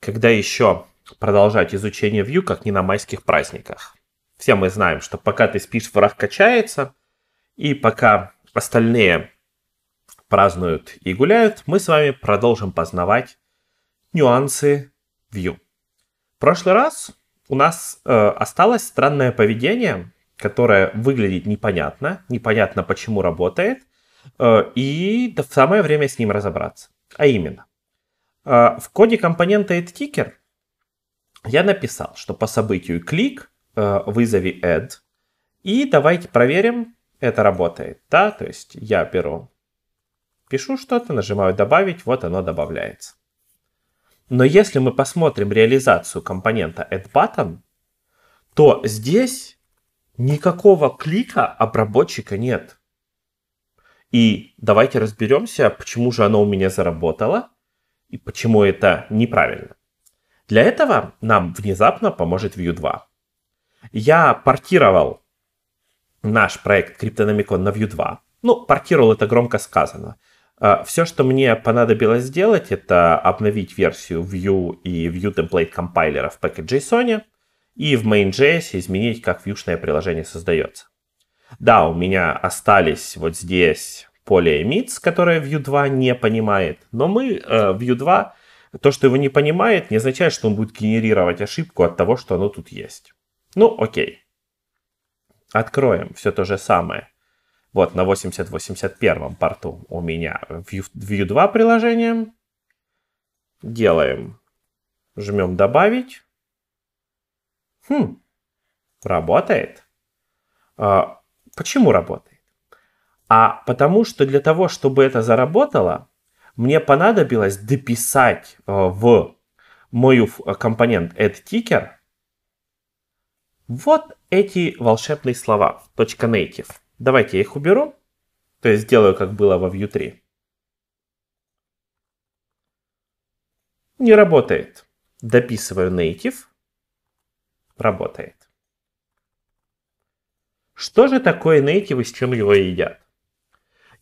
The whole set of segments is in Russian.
Когда еще продолжать изучение Vue, как не на майских праздниках? Все мы знаем, что пока ты спишь, враг качается, и пока остальные празднуют и гуляют, мы с вами продолжим познавать нюансы Vue. В прошлый раз у нас э, осталось странное поведение, которое выглядит непонятно, непонятно почему работает, э, и да, самое время с ним разобраться. А именно, а, в коде компонента AddTicker я написал, что по событию клик а, вызови add. И давайте проверим, это работает. Да, то есть я беру, пишу что-то, нажимаю добавить, вот оно добавляется. Но если мы посмотрим реализацию компонента addButton, то здесь никакого клика обработчика нет. И давайте разберемся, почему же оно у меня заработало и почему это неправильно. Для этого нам внезапно поможет Vue 2. Я портировал наш проект Cryptonomicon на Vue 2. Ну, портировал это громко сказано. Э, Все, что мне понадобилось сделать, это обновить версию Vue и Vue Template Compiler в package.json и в main.js изменить, как вьюшное приложение создается. Да, у меня остались вот здесь поле emits, которое Vue 2 не понимает. Но мы э, Vue 2, то, что его не понимает, не означает, что он будет генерировать ошибку от того, что оно тут есть. Ну, окей. Откроем все то же самое. Вот на 8081 порту у меня Vue, Vue 2 приложение. Делаем. Жмем добавить. Хм, работает. А, почему работает? А потому что для того, чтобы это заработало, мне понадобилось дописать э, в мою э, компонент addTicker вот эти волшебные слова .native. Давайте я их уберу. То есть сделаю, как было во Vue 3. Не работает. Дописываю native. Работает. Что же такое native и с чем его едят?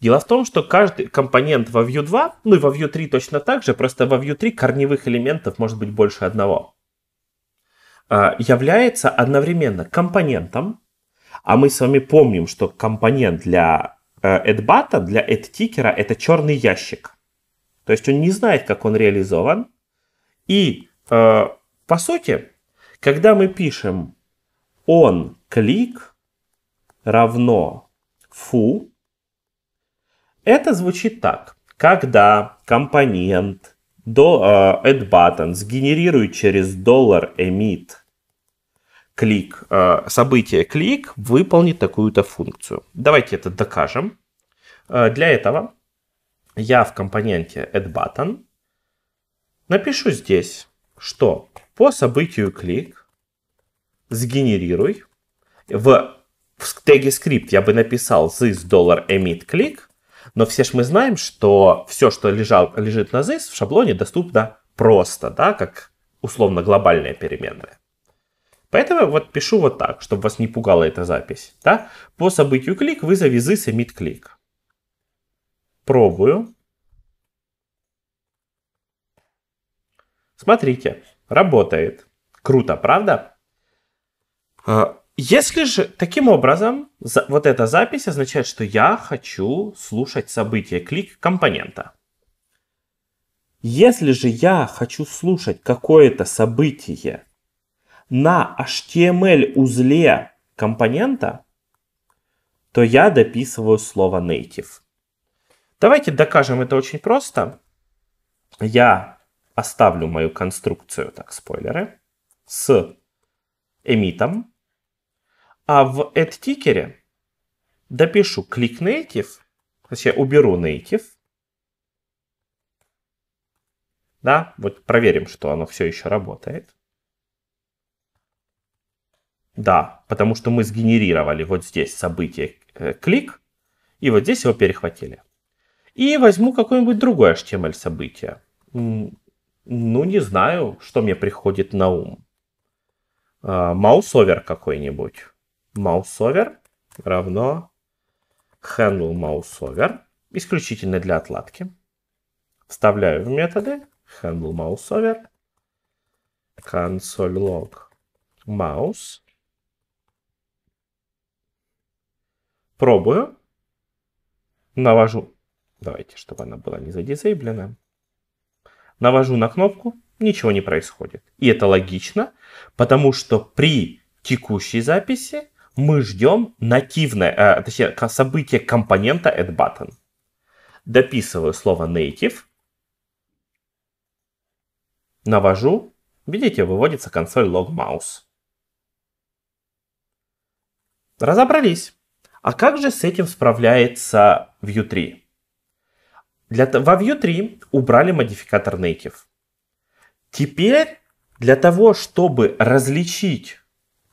Дело в том, что каждый компонент во Vue 2, ну и во Vue 3 точно так же, просто во Vue 3 корневых элементов может быть больше одного, а, является одновременно компонентом, а мы с вами помним, что компонент для AdBata, э, для AdTicker это черный ящик. То есть он не знает, как он реализован. И э, по сути, когда мы пишем он клик равно фу, это звучит так. Когда компонент до, э, add button сгенерирует через доллар $emit клик, э, событие клик выполнит такую-то функцию. Давайте это докажем. Э, для этого я в компоненте add button напишу здесь, что по событию клик сгенерируй в в теге скрипт я бы написал this dollar emit click, но все же мы знаем, что все, что лежал, лежит на ZIS в шаблоне, доступно просто, да, как условно глобальные переменные. Поэтому вот пишу вот так, чтобы вас не пугала эта запись. Да? По событию клик вызови ZIS emit клик. Пробую. Смотрите, работает. Круто, правда? А, если же таким образом за, вот эта запись означает, что я хочу слушать события, клик компонента. Если же я хочу слушать какое-то событие на HTML узле компонента, то я дописываю слово native. Давайте докажем это очень просто. Я оставлю мою конструкцию, так, спойлеры, с эмитом а в AdTicker допишу клик native, то есть я уберу native. Да, вот проверим, что оно все еще работает. Да, потому что мы сгенерировали вот здесь событие э, клик, и вот здесь его перехватили. И возьму какое-нибудь другое HTML событие. Ну, не знаю, что мне приходит на ум. А, маусовер какой-нибудь mouseover равно handle mouseover исключительно для отладки. Вставляю в методы handle mouseover console log mouse. Пробую. Навожу. Давайте, чтобы она была не задизейблена. Навожу на кнопку, ничего не происходит. И это логично, потому что при текущей записи мы ждем нативное, э, точнее, событие компонента addButton. Дописываю слово native. Навожу. Видите, выводится консоль logMouse. Разобрались. А как же с этим справляется Vue 3? Для, во Vue 3 убрали модификатор native. Теперь для того, чтобы различить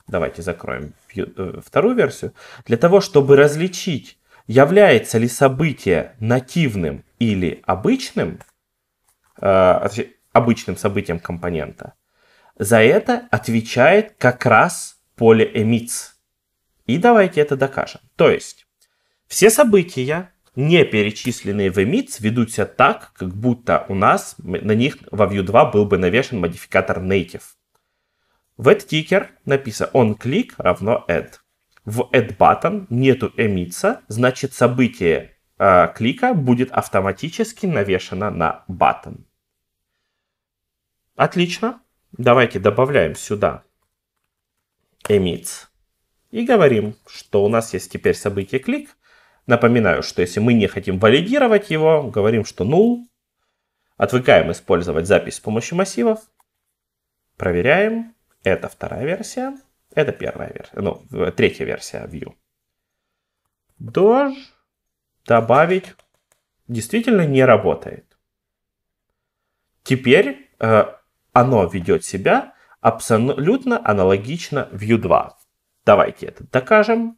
Давайте закроем э, вторую версию. Для того, чтобы различить, является ли событие нативным или обычным, э, обычным событием компонента, за это отвечает как раз поле emits. И давайте это докажем. То есть, все события, не перечисленные в emits, ведут себя так, как будто у нас на них во Vue 2 был бы навешен модификатор native. В WebTicker написано on click равно add. В add button нету эмитса, значит событие э, клика будет автоматически навешено на button. Отлично. Давайте добавляем сюда emits и говорим, что у нас есть теперь событие клик. Напоминаю, что если мы не хотим валидировать его, говорим, что null. Отвыкаем использовать запись с помощью массивов. Проверяем. Это вторая версия. Это первая версия. Ну, третья версия Vue. Дож добавить действительно не работает. Теперь э, оно ведет себя абсолютно аналогично Vue 2. Давайте это докажем.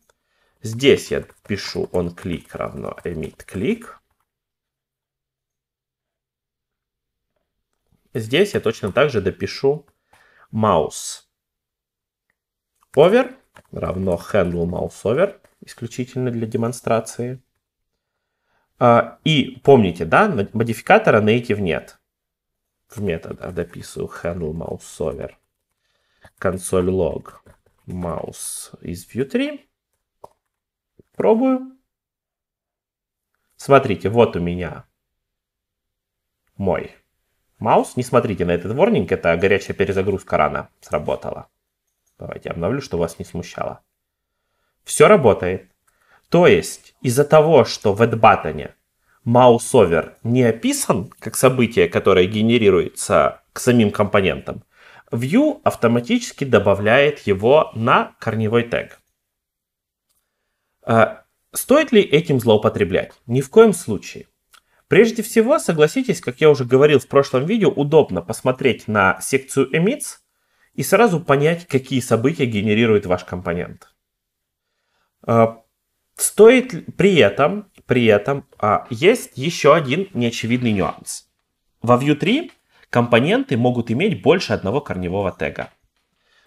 Здесь я пишу он клик равно emit клик. Здесь я точно так же допишу Маус. over равно handle mouse over, исключительно для демонстрации. А, и помните, да, модификатора native нет. В метод дописываю handle mouse over. Консоль log mouse из view 3. Пробую. Смотрите, вот у меня мой Маус, не смотрите на этот ворнинг, это горячая перезагрузка рана сработала. Давайте обновлю, что вас не смущало. Все работает. То есть, из-за того, что в AdButton маус-овер не описан как событие, которое генерируется к самим компонентам, View автоматически добавляет его на корневой тег. Э, стоит ли этим злоупотреблять? Ни в коем случае. Прежде всего, согласитесь, как я уже говорил в прошлом видео, удобно посмотреть на секцию Emits и сразу понять, какие события генерирует ваш компонент. А, стоит при этом, при этом а, есть еще один неочевидный нюанс. Во Vue 3 компоненты могут иметь больше одного корневого тега.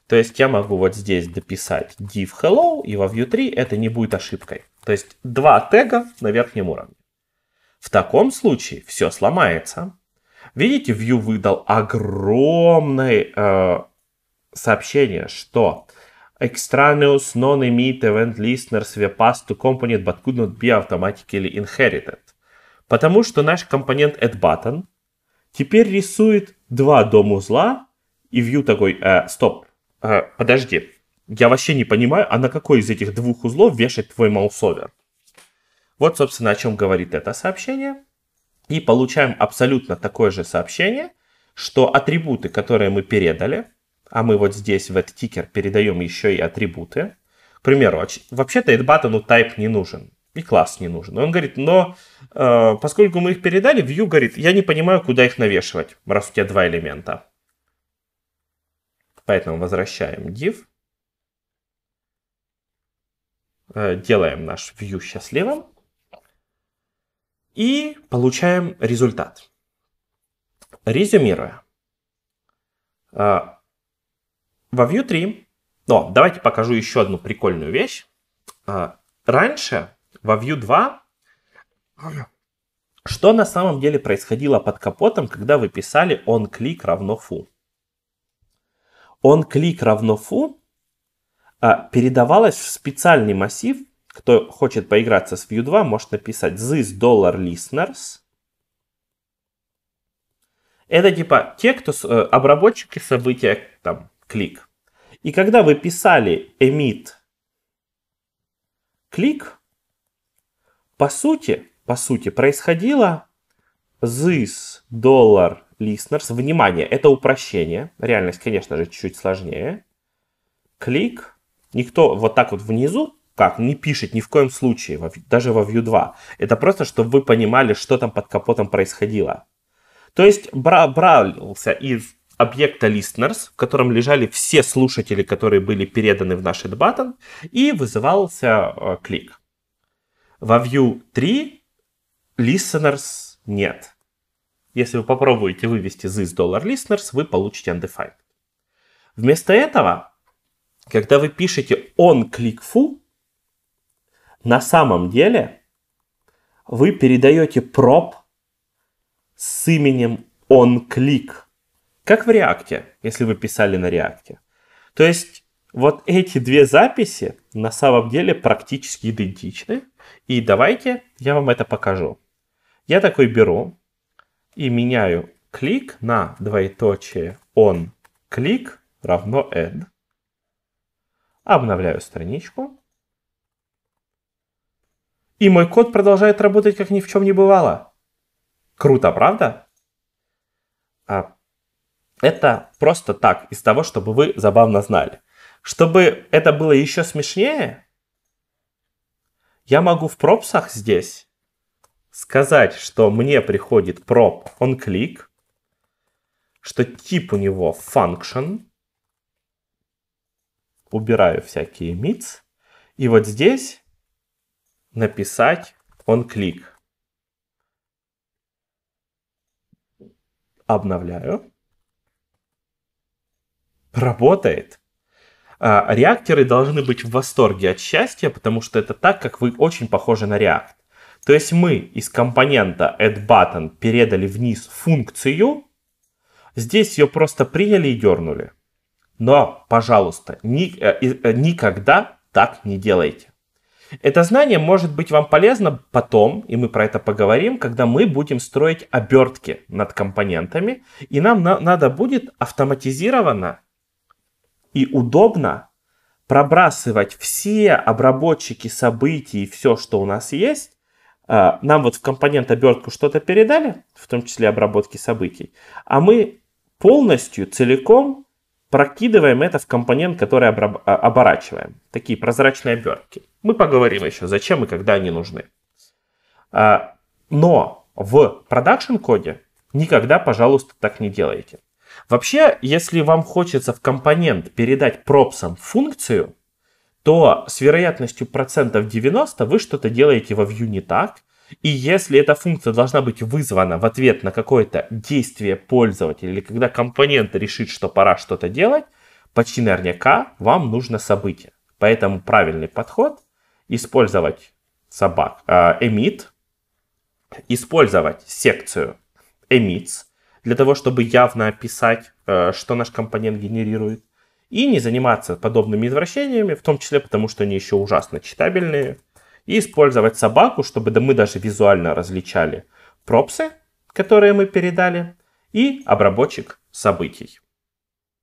То есть я могу вот здесь дописать div hello, и во Vue 3 это не будет ошибкой. То есть два тега на верхнем уровне. В таком случае все сломается. Видите, Vue выдал огромное э, сообщение, что extraneous non-emit event listeners were passed to component but could not be automatically inherited. Потому что наш компонент addButton теперь рисует два дом узла, и Vue такой, э, стоп, э, подожди, я вообще не понимаю, а на какой из этих двух узлов вешать твой маусовер? Вот, собственно, о чем говорит это сообщение. И получаем абсолютно такое же сообщение, что атрибуты, которые мы передали, а мы вот здесь в этот тикер передаем еще и атрибуты. К примеру, вообще-то AdButton type не нужен и класс не нужен. Он говорит, но э, поскольку мы их передали, view говорит, я не понимаю, куда их навешивать, раз у тебя два элемента. Поэтому возвращаем div. Э, делаем наш view счастливым и получаем результат. Резюмируя. А, во Vue 3, но давайте покажу еще одну прикольную вещь. А, раньше во Vue 2, что на самом деле происходило под капотом, когда вы писали onClick равно фу. foo? onClick равно фу а, передавалось в специальный массив кто хочет поиграться с Vue 2, может написать this dollar listeners. Это типа те, кто э, обработчики события, там, клик. И когда вы писали emit клик, по сути, по сути, происходило this dollar listeners. Внимание, это упрощение. Реальность, конечно же, чуть сложнее. Клик. Никто вот так вот внизу как, не пишет ни в коем случае, даже во Vue 2. Это просто, чтобы вы понимали, что там под капотом происходило. То есть бра- брался из объекта listeners, в котором лежали все слушатели, которые были переданы в наш button, и вызывался э, клик. Во Vue 3 listeners нет. Если вы попробуете вывести this dollar $listeners, вы получите undefined. Вместо этого, когда вы пишете on click foo, на самом деле вы передаете проб с именем onClick, как в React, если вы писали на React. То есть вот эти две записи на самом деле практически идентичны. И давайте я вам это покажу. Я такой беру и меняю клик на двоеточие onclick равно add. Обновляю страничку. И мой код продолжает работать, как ни в чем не бывало. Круто, правда? А это просто так, из того, чтобы вы забавно знали. Чтобы это было еще смешнее, я могу в пропсах здесь сказать, что мне приходит проп on click, что тип у него function, убираю всякие mids, и вот здесь написать он клик. Обновляю. Работает. А, реакторы должны быть в восторге от счастья, потому что это так, как вы очень похожи на React. То есть мы из компонента addButton передали вниз функцию, здесь ее просто приняли и дернули. Но, пожалуйста, ни, э, э, никогда так не делайте. Это знание может быть вам полезно потом, и мы про это поговорим, когда мы будем строить обертки над компонентами, и нам на- надо будет автоматизированно и удобно пробрасывать все обработчики событий, все, что у нас есть, а, нам вот в компонент обертку что-то передали, в том числе обработки событий, а мы полностью, целиком Прокидываем это в компонент, который а, оборачиваем. Такие прозрачные обертки. Мы поговорим еще, зачем и когда они нужны. А, но в продакшн-коде никогда, пожалуйста, так не делайте. Вообще, если вам хочется в компонент передать пропсам функцию, то с вероятностью процентов 90 вы что-то делаете во Vue не так, и если эта функция должна быть вызвана в ответ на какое-то действие пользователя, или когда компонент решит, что пора что-то делать, почти наверняка вам нужно событие. Поэтому правильный подход – использовать собак, э, emit, использовать секцию emits для того, чтобы явно описать, э, что наш компонент генерирует, и не заниматься подобными извращениями, в том числе потому, что они еще ужасно читабельные – и использовать собаку, чтобы мы даже визуально различали пропсы, которые мы передали, и обработчик событий.